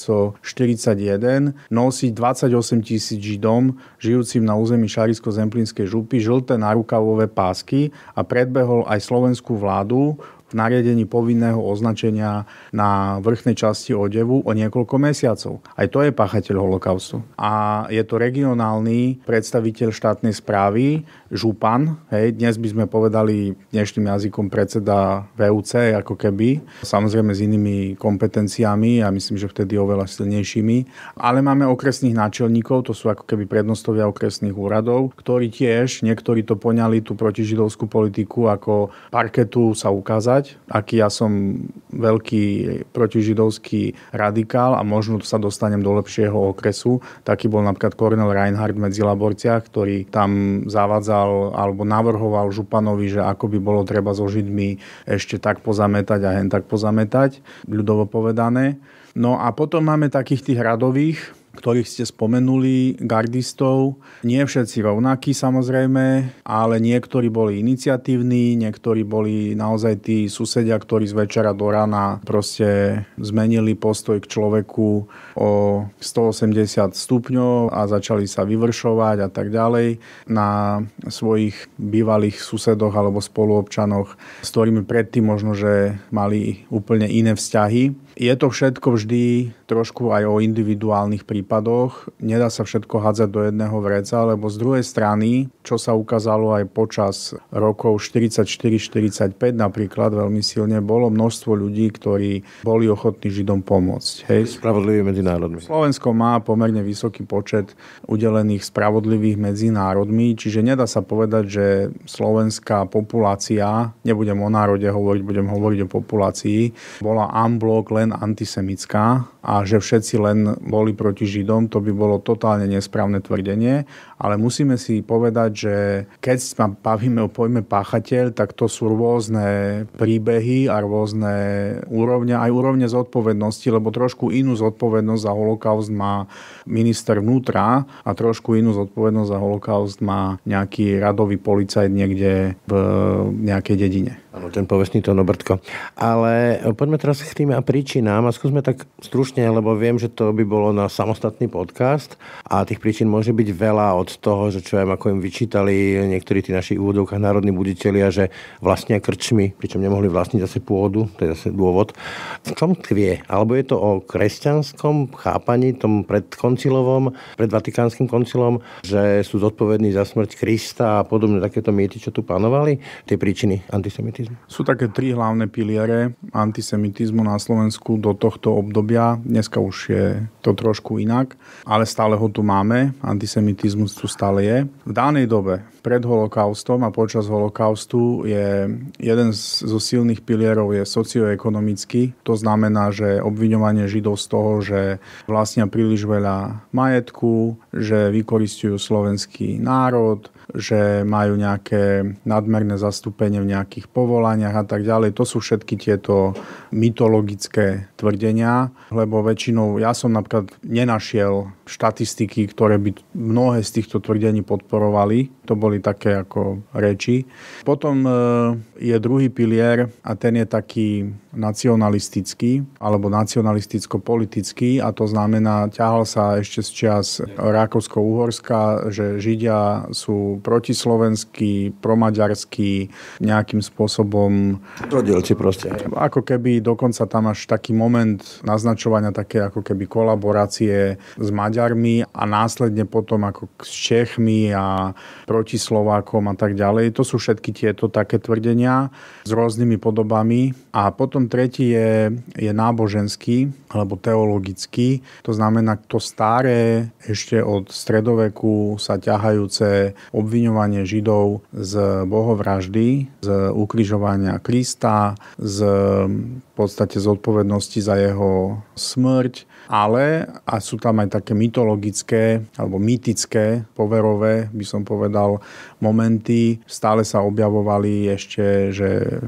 [SPEAKER 2] 1941 nosí 28 tisíc Židom, žijúcim na území Šarisko-Zemplínskej župy, žlté narukavové pásky a predbehol aj slovenskú vládu, v nariadení povinného označenia na vrchnej časti odevu o niekoľko mesiacov. Aj to je páchateľ holokaustu. A je to regionálny predstaviteľ štátnej správy, župan. Hej, dnes by sme povedali dnešným jazykom predseda VUC, ako keby. Samozrejme s inými kompetenciami a ja myslím, že vtedy oveľa silnejšími. Ale máme okresných náčelníkov, to sú ako keby prednostovia okresných úradov, ktorí tiež, niektorí to poňali tú protižidovskú politiku ako parketu sa ukázať, aký ja som veľký protižidovský radikál a možno sa dostanem do lepšieho okresu. Taký bol napríklad Kornel Reinhardt medzi Laborciach, ktorý tam zavádza vyzýval alebo navrhoval Županovi, že ako by bolo treba so Židmi ešte tak pozametať a hen tak pozametať, ľudovo povedané. No a potom máme takých tých radových, ktorých ste spomenuli, gardistov. Nie všetci rovnakí samozrejme, ale niektorí boli iniciatívni, niektorí boli naozaj tí susedia, ktorí z večera do rána proste zmenili postoj k človeku o 180 stupňov a začali sa vyvršovať a tak ďalej na svojich bývalých susedoch alebo spoluobčanoch, s ktorými predtým možno, že mali úplne iné vzťahy. Je to všetko vždy trošku aj o individuálnych prípadoch. Nedá sa všetko hádzať do jedného vreca, lebo z druhej strany, čo sa ukázalo aj počas rokov 44-45 napríklad veľmi silne, bolo množstvo ľudí, ktorí boli ochotní Židom pomôcť. Hej? Spravodlivý medzinárodný. Slovensko má pomerne vysoký počet udelených spravodlivých medzinárodmi, čiže nedá sa povedať, že slovenská populácia, nebudem o národe hovoriť, budem hovoriť o populácii, bola amblok. len len antisemická a že všetci len boli proti Židom, to by bolo totálne nesprávne tvrdenie ale musíme si povedať, že keď sa bavíme o pojme páchateľ, tak to sú rôzne príbehy a rôzne úrovne, aj úrovne zodpovednosti, lebo trošku inú zodpovednosť za holokaust má minister vnútra a trošku inú zodpovednosť za holokaust má nejaký radový policajt niekde v nejakej dedine. Áno, ten povestný to Nobrtko. Ale
[SPEAKER 1] poďme teraz k tým príčinám a skúsme tak stručne, lebo viem, že to by bolo na samostatný podcast a tých príčin môže byť veľa od toho, že čo aj ako im vyčítali niektorí tí naši úvodovkách národní buditelia, že vlastnia krčmi, pričom nemohli vlastniť zase pôdu, to je zase dôvod. V čom tkvie? Alebo je to o kresťanskom chápaní, tom predkoncilovom, pred Vatikánskym koncilom, že sú zodpovední za smrť Krista a podobne takéto mýty, čo tu panovali, tie
[SPEAKER 2] príčiny antisemitizmu? Sú také tri hlavné piliere antisemitizmu na Slovensku do tohto obdobia. Dneska už je to trošku inak, ale stále ho tu máme. Antisemitizmus tu stále je. V danej dobe, pred holokaustom a počas holokaustu je jeden z, zo silných pilierov je socioekonomický. To znamená, že obviňovanie Židov z toho, že vlastnia príliš veľa majetku, že vykoristujú slovenský národ, že majú nejaké nadmerné zastúpenie v nejakých povolaniach a tak ďalej. To sú všetky tieto mytologické tvrdenia, lebo väčšinou ja som napríklad nenašiel štatistiky, ktoré by mnohé z týchto tvrdení podporovali. To boli také ako reči. Potom e, je druhý pilier a ten je taký nacionalistický alebo nacionalisticko-politický a to znamená, ťahal sa ešte z čias rakovsko uhorska že Židia sú protislovenskí, promaďarskí, nejakým spôsobom... Prodielci proste. Ako keby dokonca tam až taký moment naznačovania také ako keby kolaborácie s Maďarskou Maďarmi a následne potom ako s Čechmi a proti Slovákom a tak ďalej. To sú všetky tieto také tvrdenia s rôznymi podobami. A potom tretí je, je náboženský alebo teologický. To znamená to staré ešte od stredoveku sa ťahajúce obviňovanie Židov z bohovraždy, z ukrižovania Krista, z v podstate zodpovednosti za jeho smrť ale a sú tam aj také mytologické alebo mytické, poverové, by som povedal, momenty. Stále sa objavovali ešte, že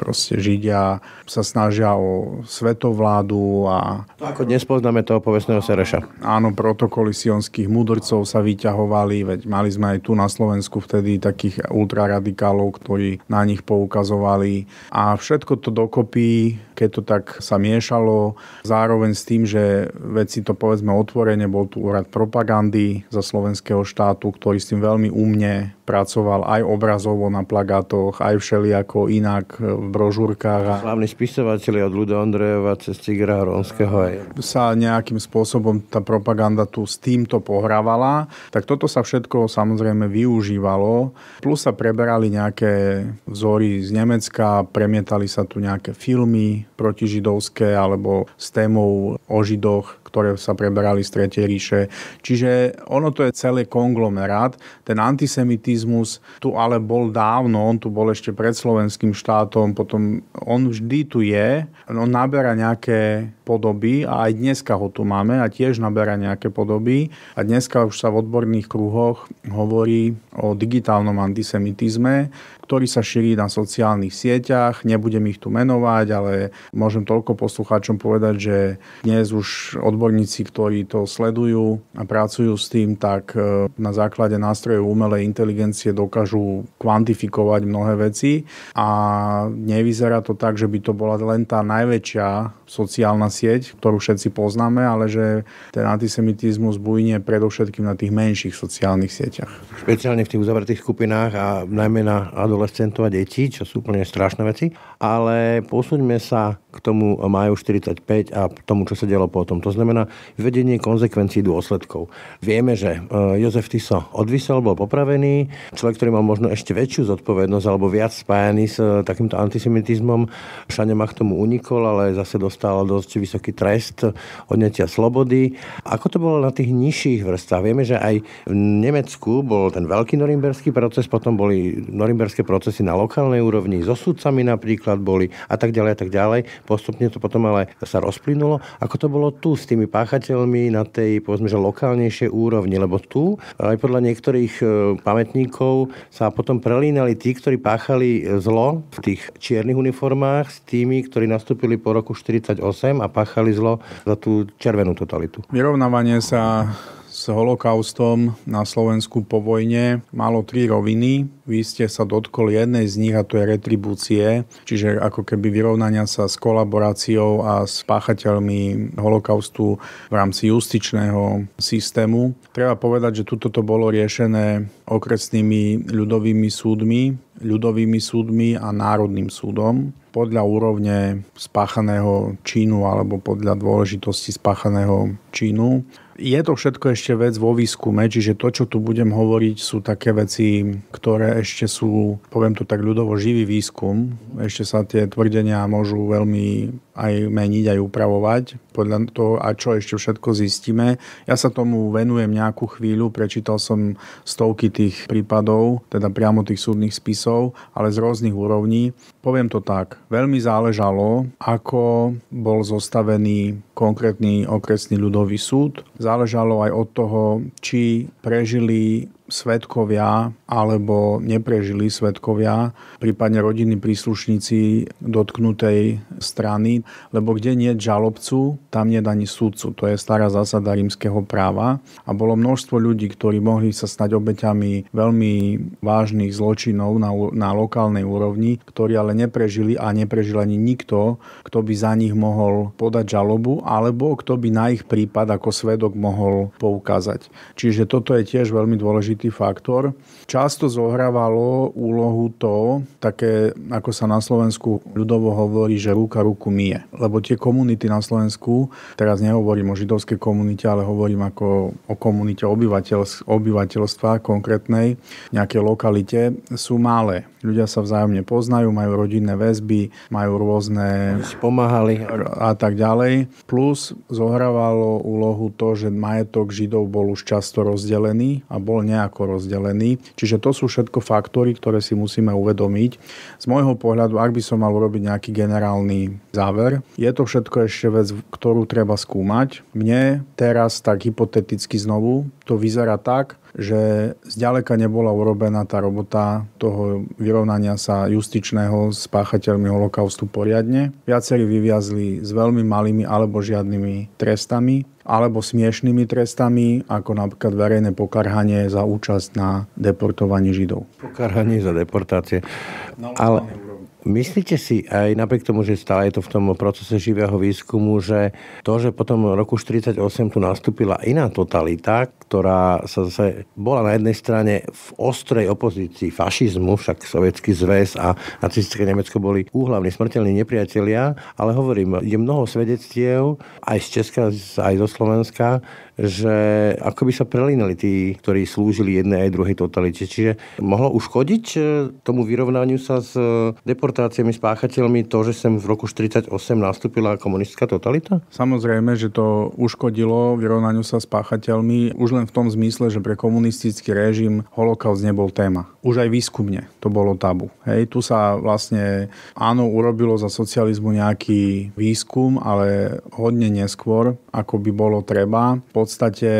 [SPEAKER 2] proste Židia sa snažia o svetovládu a... No ako dnes poznáme toho povestného Sereša. Áno, protokoly sionských mudrcov sa vyťahovali, veď mali sme aj tu na Slovensku vtedy takých ultraradikálov, ktorí na nich poukazovali a všetko to dokopy keď to tak sa miešalo. Zároveň s tým, že veci to povedzme otvorene, bol tu úrad propagandy za slovenského štátu, ktorý s tým veľmi umne pracoval aj obrazovo na plagátoch, aj všelijako inak v brožúrkach. Hlavní spisovateľi od Luda Ondrejova cez Tigra Hronského aj. Sa nejakým spôsobom tá propaganda tu s týmto pohrávala, tak toto sa všetko samozrejme využívalo. Plus sa preberali nejaké vzory z Nemecka, premietali sa tu nejaké filmy, protižidovské alebo s témou o židoch ktoré sa preberali z Tretej ríše. Čiže ono to je celý konglomerát. Ten antisemitizmus tu ale bol dávno, on tu bol ešte pred slovenským štátom, potom on vždy tu je, on naberá nejaké podoby a aj dneska ho tu máme a tiež naberá nejaké podoby. A dneska už sa v odborných kruhoch hovorí o digitálnom antisemitizme, ktorý sa šíri na sociálnych sieťach. Nebudem ich tu menovať, ale môžem toľko poslucháčom povedať, že dnes už odborní odborníci, ktorí to sledujú a pracujú s tým, tak e, na základe nástrojov umelej inteligencie dokážu kvantifikovať mnohé veci a nevyzerá to tak, že by to bola len tá najväčšia sociálna sieť, ktorú všetci poznáme, ale že ten antisemitizmus bujne predovšetkým na tých menších sociálnych sieťach.
[SPEAKER 1] Špeciálne v tých uzavretých skupinách a najmä na adolescentov a detí, čo sú úplne strašné veci. Ale posuňme sa k tomu Maju 45 a tomu, čo sa dialo potom. To znamená, znamená vedenie konzekvencií dôsledkov. Vieme, že e, Jozef Tiso odvisel, bol popravený. Človek, ktorý mal možno ešte väčšiu zodpovednosť alebo viac spájaný s e, takýmto antisemitizmom, Šanemach tomu unikol, ale zase dostal dosť vysoký trest odnetia slobody. Ako to bolo na tých nižších vrstách? Vieme, že aj v Nemecku bol ten veľký norimberský proces, potom boli norimberské procesy na lokálnej úrovni, so sudcami napríklad boli a tak ďalej a tak ďalej. Postupne to potom ale sa rozplynulo. Ako to bolo tu s tými tými páchateľmi na tej, povedzme, že lokálnejšej úrovni, lebo tu e, aj podľa niektorých e, pamätníkov sa potom prelínali tí, ktorí páchali e, zlo v tých čiernych uniformách s tými, ktorí nastúpili po roku 48 a páchali zlo za tú červenú totalitu.
[SPEAKER 2] Vyrovnávanie sa s holokaustom na Slovensku po vojne malo tri roviny. Vy ste sa dotkol jednej z nich a to je retribúcie, čiže ako keby vyrovnania sa s kolaboráciou a s páchateľmi holokaustu v rámci justičného systému. Treba povedať, že tuto to bolo riešené okresnými ľudovými súdmi, ľudovými súdmi a Národným súdom podľa úrovne spáchaného činu alebo podľa dôležitosti spáchaného činu je to všetko ešte vec vo výskume, čiže to, čo tu budem hovoriť, sú také veci, ktoré ešte sú, poviem to tak ľudovo, živý výskum. Ešte sa tie tvrdenia môžu veľmi aj meniť, aj upravovať podľa toho, a čo ešte všetko zistíme. Ja sa tomu venujem nejakú chvíľu, prečítal som stovky tých prípadov, teda priamo tých súdnych spisov, ale z rôznych úrovní. Poviem to tak, veľmi záležalo, ako bol zostavený konkrétny okresný ľudový súd. Záležalo aj od toho, či prežili svetkovia alebo neprežili svetkovia, prípadne rodiny príslušníci dotknutej strany, lebo kde nie žalobcu, tam nie ani súdcu. To je stará zásada rímskeho práva. A bolo množstvo ľudí, ktorí mohli sa stať obeťami veľmi vážnych zločinov na, na lokálnej úrovni, ktorí ale neprežili a neprežil ani nikto, kto by za nich mohol podať žalobu alebo kto by na ich prípad ako svedok mohol poukázať. Čiže toto je tiež veľmi dôležité dôležitý faktor. Často zohrávalo úlohu to, také ako sa na Slovensku ľudovo hovorí, že ruka ruku mie. Lebo tie komunity na Slovensku, teraz nehovorím o židovskej komunite, ale hovorím ako o komunite obyvateľstva konkrétnej, nejaké lokalite, sú malé ľudia sa vzájomne poznajú, majú rodinné väzby, majú rôzne... Si pomáhali. A tak ďalej. Plus zohrávalo úlohu to, že majetok Židov bol už často rozdelený a bol nejako rozdelený. Čiže to sú všetko faktory, ktoré si musíme uvedomiť. Z môjho pohľadu, ak by som mal urobiť nejaký generálny záver, je to všetko ešte vec, ktorú treba skúmať. Mne teraz tak hypoteticky znovu to vyzerá tak, že zďaleka nebola urobená tá robota toho vyrovnania sa justičného s páchateľmi holokaustu poriadne. Viacerí vyviazli s veľmi malými alebo žiadnymi trestami alebo smiešnými trestami, ako napríklad verejné pokarhanie za účasť na deportovaní Židov. Pokarhanie za
[SPEAKER 1] deportácie. No, ale, Myslíte si aj napriek tomu, že stále je to v tom procese živého výskumu, že to, že potom v roku 1948 tu nastúpila iná totalita, ktorá sa zase bola na jednej strane v ostrej opozícii fašizmu, však sovietský zväz a nacistické Nemecko boli úhlavní smrteľní nepriatelia, ale hovorím, je mnoho svedectiev aj z Česka, aj zo Slovenska, že ako by sa prelinali tí, ktorí slúžili jednej aj druhej totalite. Čiže mohlo uškodiť e, tomu vyrovnaniu sa s e, deportáciami, s páchateľmi to, že sem v roku 1948 nastúpila komunistická totalita?
[SPEAKER 2] Samozrejme, že to uškodilo vyrovnaniu sa s páchateľmi už len v tom zmysle, že pre komunistický režim holokaust nebol téma. Už aj výskumne to bolo tabu. Hej, tu sa vlastne, áno, urobilo za socializmu nejaký výskum, ale hodne neskôr, ako by bolo treba. Po podstate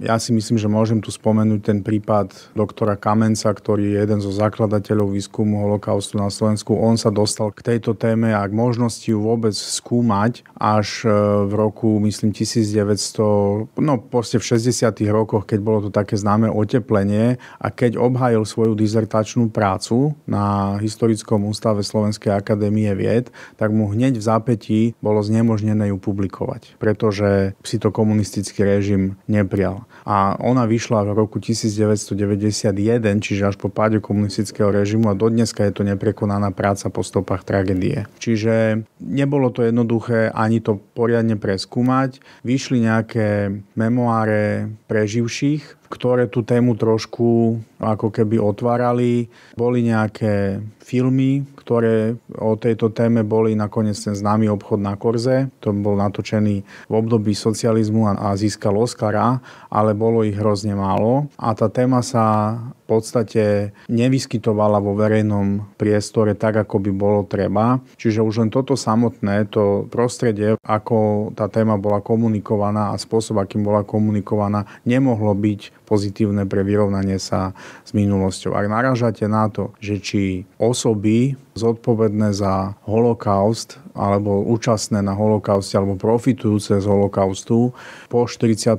[SPEAKER 2] ja si myslím, že môžem tu spomenúť ten prípad doktora Kamenca, ktorý je jeden zo zakladateľov výskumu holokaustu na Slovensku. On sa dostal k tejto téme a k možnosti ju vôbec skúmať až e, v roku, myslím, 1900, no proste v 60. rokoch, keď bolo to také známe oteplenie a keď obhájil svoju dizertačnú prácu na Historickom ústave Slovenskej akadémie vied, tak mu hneď v zápätí bolo znemožnené ju publikovať, pretože si to komunistický režim režim neprijal. A ona vyšla v roku 1991, čiže až po páde komunistického režimu a dodneska je to neprekonaná práca po stopách tragédie. Čiže nebolo to jednoduché ani to poriadne preskúmať. Vyšli nejaké memoáre preživších, ktoré tú tému trošku ako keby otvárali. Boli nejaké filmy, ktoré o tejto téme boli nakoniec ten známy obchod na Korze. To bol natočený v období socializmu a, získal Oscara, ale bolo ich hrozne málo. A tá téma sa v podstate nevyskytovala vo verejnom priestore tak, ako by bolo treba. Čiže už len toto samotné, to prostredie, ako tá téma bola komunikovaná a spôsob, akým bola komunikovaná, nemohlo byť pozitívne pre vyrovnanie sa s minulosťou. Ak narážate na to, že či osoby zodpovedné za holokaust alebo účastné na holokauste alebo profitujúce z holokaustu po 48.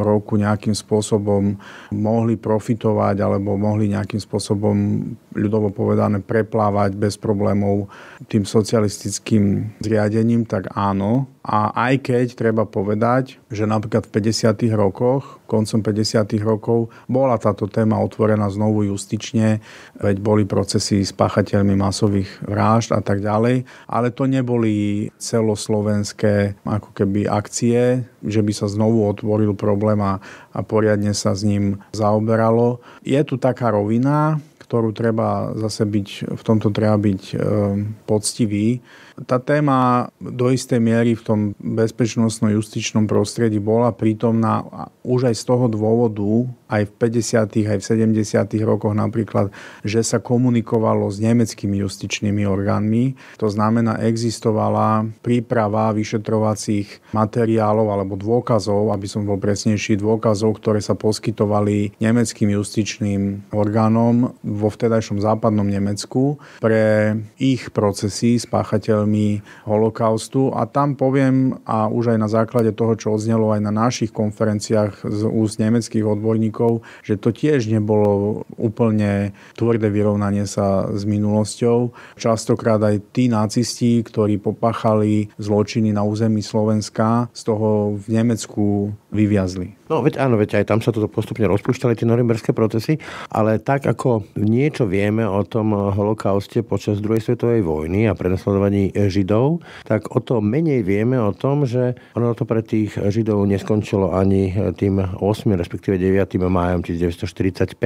[SPEAKER 2] roku nejakým spôsobom mohli profitovať alebo mohli nejakým spôsobom ľudovo povedané, preplávať bez problémov tým socialistickým zriadením, tak áno. A aj keď treba povedať, že napríklad v 50. rokoch, koncom 50. rokov, bola táto téma otvorená znovu justične, veď boli procesy s páchateľmi masových vražd a tak ďalej, ale to neboli celoslovenské ako keby akcie, že by sa znovu otvoril problém a, a poriadne sa s ním zaoberalo. Je tu taká rovina, ktorú treba zase byť, v tomto treba byť ehm, poctivý tá téma do istej miery v tom bezpečnostno-justičnom prostredí bola prítomná už aj z toho dôvodu, aj v 50. aj v 70. rokoch napríklad, že sa komunikovalo s nemeckými justičnými orgánmi. To znamená, existovala príprava vyšetrovacích materiálov alebo dôkazov, aby som bol presnejší, dôkazov, ktoré sa poskytovali nemeckým justičným orgánom vo vtedajšom západnom Nemecku pre ich procesy páchateľmi veľmi holokaustu. A tam poviem, a už aj na základe toho, čo odznelo aj na našich konferenciách z úst nemeckých odborníkov, že to tiež nebolo úplne tvrdé vyrovnanie sa s minulosťou. Častokrát aj tí nacisti, ktorí popáchali zločiny na území Slovenska, z toho v Nemecku vyviazli.
[SPEAKER 1] No, veď áno, veď aj tam sa toto postupne rozpúšťali tie norimberské procesy, ale tak ako niečo vieme o tom holokauste počas druhej svetovej vojny a prenasledovaní Židov, tak o to menej vieme o tom, že ono to pre tých Židov neskončilo ani tým 8. respektíve 9. májom 1945.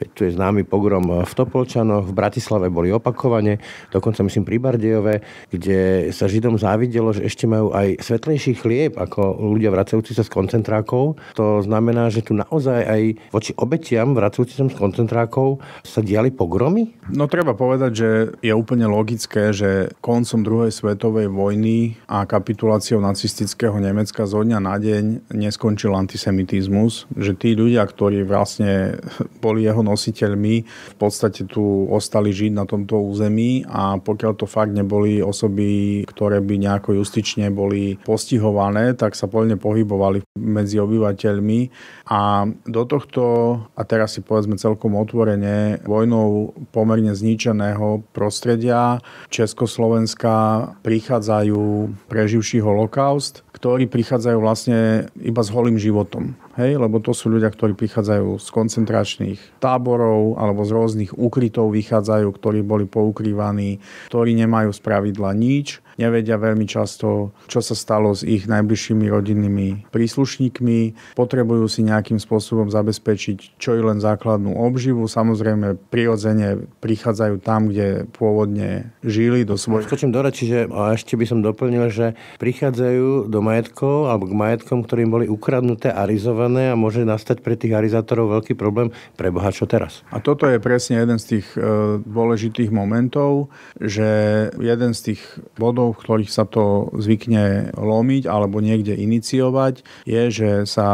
[SPEAKER 1] Veď tu je známy pogrom v Topolčanoch, v Bratislave boli opakovane, dokonca myslím pri Bardejove, kde sa Židom závidelo, že ešte majú aj svetlejší chlieb ako ľudia vracajúci sa z koncentrákov to znamená, že tu naozaj aj voči obetiam vracujúci z koncentrákov sa diali pogromy?
[SPEAKER 2] No treba povedať, že je úplne logické, že koncom druhej svetovej vojny a kapituláciou nacistického Nemecka zo dňa na deň neskončil antisemitizmus, že tí ľudia, ktorí vlastne boli jeho nositeľmi, v podstate tu ostali žiť na tomto území a pokiaľ to fakt neboli osoby, ktoré by nejako justične boli postihované, tak sa poľne pohybovali medzi obyvateľmi nepriateľmi a do tohto, a teraz si povedzme celkom otvorene, vojnou pomerne zničeného prostredia Československa prichádzajú preživší holokaust, ktorí prichádzajú vlastne iba s holým životom. Hej, lebo to sú ľudia, ktorí prichádzajú z koncentračných táborov alebo z rôznych ukrytov vychádzajú, ktorí boli poukrývaní, ktorí nemajú spravidla nič nevedia veľmi často, čo sa stalo s ich najbližšími rodinnými príslušníkmi, potrebujú si nejakým spôsobom zabezpečiť čo i len základnú obživu. Samozrejme, prirodzene prichádzajú tam, kde pôvodne žili do svojich... Skočím do reči, že a ešte by som doplnil,
[SPEAKER 1] že prichádzajú do majetkov alebo k majetkom, ktorým boli ukradnuté, arizované a môže nastať pre tých arizátorov veľký problém. Pre Boha, čo
[SPEAKER 2] teraz? A toto je presne jeden z tých e, dôležitých momentov, že jeden z tých bodov, štátov, v ktorých sa to zvykne lomiť alebo niekde iniciovať, je, že sa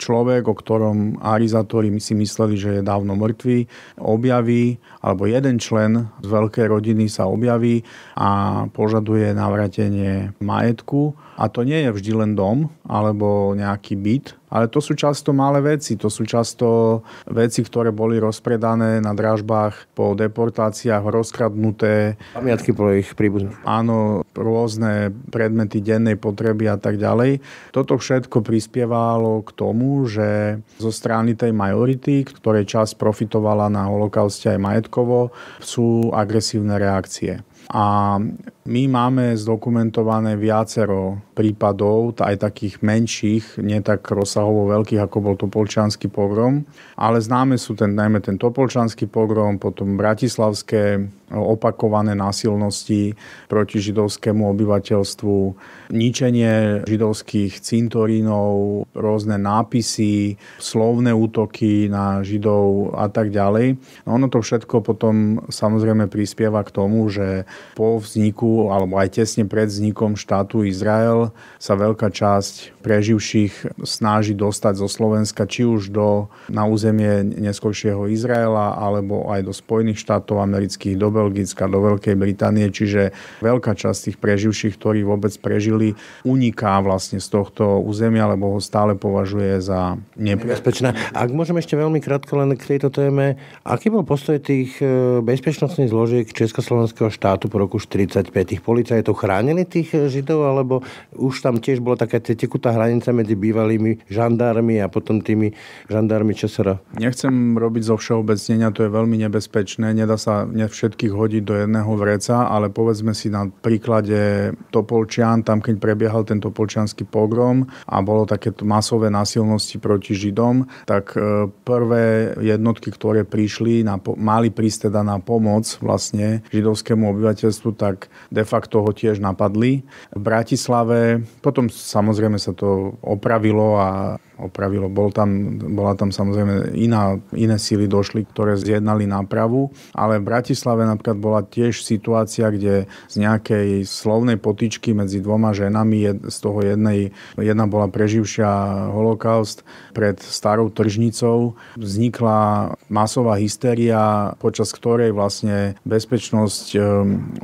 [SPEAKER 2] človek, o ktorom my si mysleli, že je dávno mŕtvý, objaví, alebo jeden člen z veľkej rodiny sa objaví a požaduje navratenie majetku. A to nie je vždy len dom alebo nejaký byt, ale to sú často malé veci, to sú často veci, ktoré boli rozpredané na dražbách, po deportáciách rozkradnuté. Pamiatky pro ich príbuzných. Áno, rôzne predmety dennej potreby a tak ďalej. Toto všetko prispievalo k tomu, že zo strany tej majority, ktorej čas profitovala na holokauste aj majetkovo, sú agresívne reakcie. A my máme zdokumentované viacero prípadov, aj takých menších, nie tak rozsahovo veľkých, ako bol Topolčanský pogrom, ale známe sú ten, najmä ten Topolčanský pogrom, potom bratislavské e, opakované násilnosti proti židovskému obyvateľstvu, ničenie židovských cintorínov, rôzne nápisy, slovné útoky na židov a tak ďalej. No ono to všetko potom samozrejme prispieva k tomu, že po vzniku, alebo aj tesne pred vznikom štátu Izrael sa veľká časť preživších snaží dostať zo Slovenska či už do, na územie neskôršieho Izraela, alebo aj do Spojených štátov amerických, do Belgicka, do Veľkej Británie. Čiže veľká časť tých preživších, ktorí vôbec prežili, uniká vlastne z tohto územia, lebo ho stále považuje za nebezpečné. Ak môžeme ešte veľmi krátko len k tejto téme, aký bol postoj tých e,
[SPEAKER 1] bezpečnostných zložiek Československého štátu po roku 45. Tých policajtov chránili tých e, Židov, alebo už tam tiež bola taká tekutá hranica medzi bývalými žandármi a potom tými žandármi ČSR?
[SPEAKER 2] Nechcem robiť zo všeobecnenia, to je veľmi nebezpečné. Nedá sa ne všetkých hodiť do jedného vreca, ale povedzme si na príklade Topolčian, tam keď prebiehal ten Topolčianský pogrom a bolo takéto masové násilnosti proti Židom, tak e, prvé jednotky, ktoré prišli, na, mali prísť teda na pomoc vlastne židovskému obyvateľu obyvateľstvu, tak de facto ho tiež napadli. V Bratislave potom samozrejme sa to opravilo a opravilo. Bol tam, bola tam samozrejme iná, iné síly došli, ktoré zjednali nápravu, ale v Bratislave napríklad bola tiež situácia, kde z nejakej slovnej potičky medzi dvoma ženami, jed, z toho jednej, jedna bola preživšia holokaust pred starou tržnicou, vznikla masová hystéria, počas ktorej vlastne bezpečnosť um,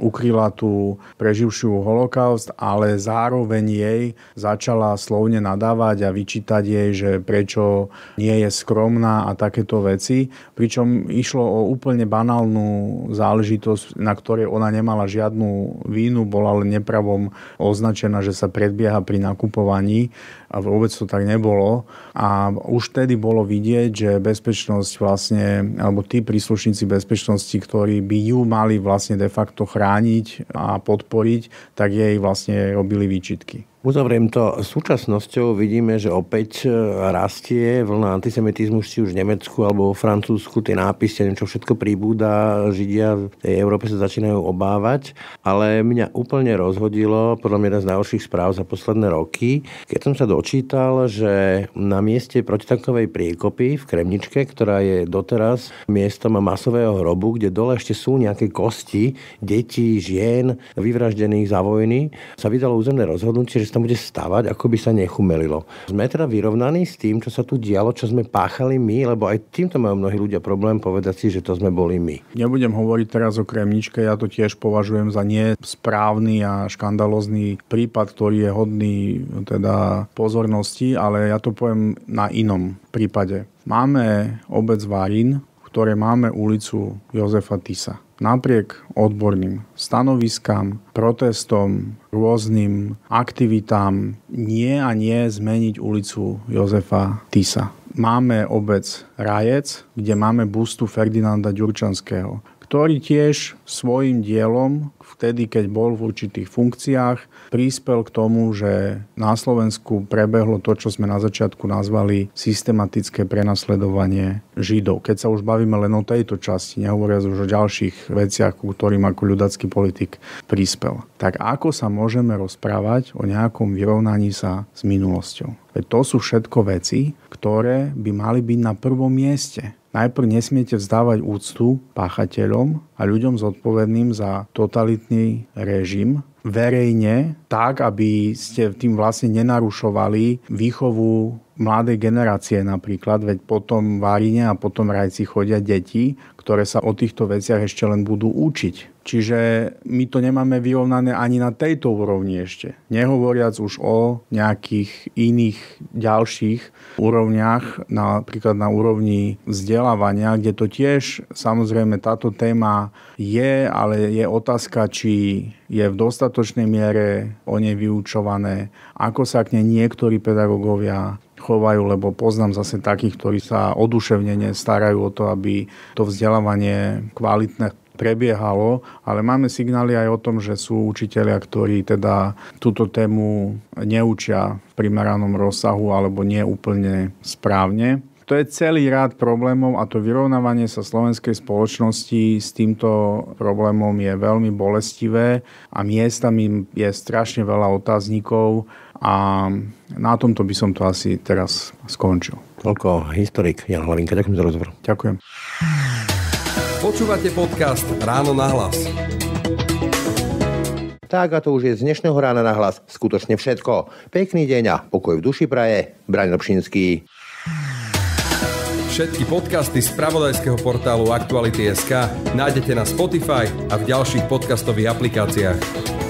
[SPEAKER 2] ukryla tú preživšiu holokaust, ale zároveň jej začala slovne nadávať a vyčítať jej hej, že prečo nie je skromná a takéto veci. Pričom išlo o úplne banálnu záležitosť, na ktorej ona nemala žiadnu vínu, bola len nepravom označená, že sa predbieha pri nakupovaní a vôbec to tak nebolo. A už vtedy bolo vidieť, že bezpečnosť vlastne, alebo tí príslušníci bezpečnosti, ktorí by ju mali vlastne de facto chrániť a podporiť, tak jej vlastne robili výčitky.
[SPEAKER 1] Uzavriem to. Súčasnosťou vidíme, že opäť e, rastie vlna antisemitizmu či už v Nemecku alebo v Francúzsku. Tie nápisy, čo všetko príbúda, Židia v tej Európe sa začínajú obávať. Ale mňa úplne rozhodilo, podľa mňa jedna z najhorších správ za posledné roky, keď som sa dočítal, že na mieste protitankovej priekopy v Kremničke, ktorá je doteraz miestom masového hrobu, kde dole ešte sú nejaké kosti detí, žien, vyvraždených za vojny, sa vydalo územné rozhodnutie, že tam bude stavať, ako by sa nechumelilo. Sme teda vyrovnaní s tým, čo sa tu dialo, čo
[SPEAKER 2] sme páchali my, lebo aj týmto majú mnohí ľudia problém povedať si, že to sme boli my. Nebudem hovoriť teraz o kremničke, ja to tiež považujem za nesprávny a škandalozný prípad, ktorý je hodný teda pozornosti, ale ja to poviem na inom prípade. Máme obec Varín, ktoré máme ulicu Jozefa Tisa napriek odborným stanoviskám, protestom, rôznym aktivitám nie a nie zmeniť ulicu Jozefa Tisa. Máme obec Rajec, kde máme bustu Ferdinanda Ďurčanského ktorý tiež svojim dielom, vtedy keď bol v určitých funkciách, prispel k tomu, že na Slovensku prebehlo to, čo sme na začiatku nazvali systematické prenasledovanie Židov. Keď sa už bavíme len o tejto časti, nehovoriac už o ďalších veciach, ku ktorým ako ľudacký politik prispel. Tak ako sa môžeme rozprávať o nejakom vyrovnaní sa s minulosťou? Veď to sú všetko veci, ktoré by mali byť na prvom mieste Najprv nesmiete vzdávať úctu páchateľom a ľuďom zodpovedným za totalitný režim verejne, tak, aby ste tým vlastne nenarušovali výchovu mladej generácie napríklad, veď potom Várine a potom Rajci chodia deti, ktoré sa o týchto veciach ešte len budú učiť. Čiže my to nemáme vyrovnané ani na tejto úrovni ešte. Nehovoriac už o nejakých iných ďalších úrovniach, napríklad na úrovni vzdelávania, kde to tiež samozrejme táto téma je, ale je otázka, či je v dostatočnej miere o nej vyučované, ako sa k nej niektorí pedagógovia chovajú, lebo poznám zase takých, ktorí sa oduševnene starajú o to, aby to vzdelávanie kvalitné prebiehalo, ale máme signály aj o tom, že sú učitelia, ktorí teda túto tému neučia v primeranom rozsahu alebo nie úplne správne. To je celý rád problémov a to vyrovnávanie sa slovenskej spoločnosti s týmto problémom je veľmi bolestivé a miestami je strašne veľa otáznikov, a na tomto by som to asi teraz skončil. Toľko historik Jan Hlavinka. Ďakujem za rozhovor. Ďakujem.
[SPEAKER 1] Počúvate podcast Ráno na hlas. Tak a to už je z dnešného rána na hlas skutočne všetko. Pekný deň a pokoj v duši praje. Braň Lopšinský. Všetky podcasty z pravodajského portálu Aktuality.sk nájdete na Spotify a v ďalších podcastových aplikáciách.